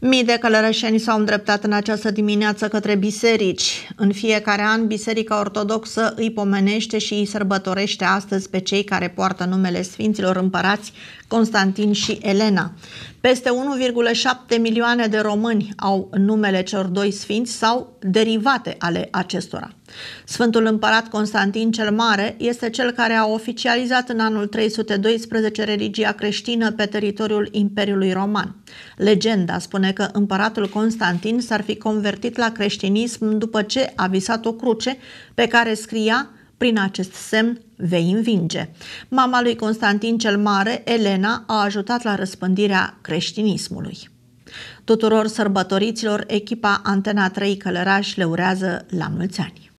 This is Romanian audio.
Mii de călărășeni s-au îndreptat în această dimineață către biserici. În fiecare an, Biserica Ortodoxă îi pomenește și îi sărbătorește astăzi pe cei care poartă numele Sfinților Împărați Constantin și Elena. Peste 1,7 milioane de români au numele celor doi sfinți sau derivate ale acestora. Sfântul împărat Constantin cel Mare este cel care a oficializat în anul 312 religia creștină pe teritoriul Imperiului Roman. Legenda spune spune că împăratul Constantin s-ar fi convertit la creștinism după ce a visat o cruce pe care scria prin acest semn vei învinge. Mama lui Constantin cel Mare, Elena, a ajutat la răspândirea creștinismului. Tuturor sărbătoriților, echipa Antena 3 Călăraș le urează la mulți ani!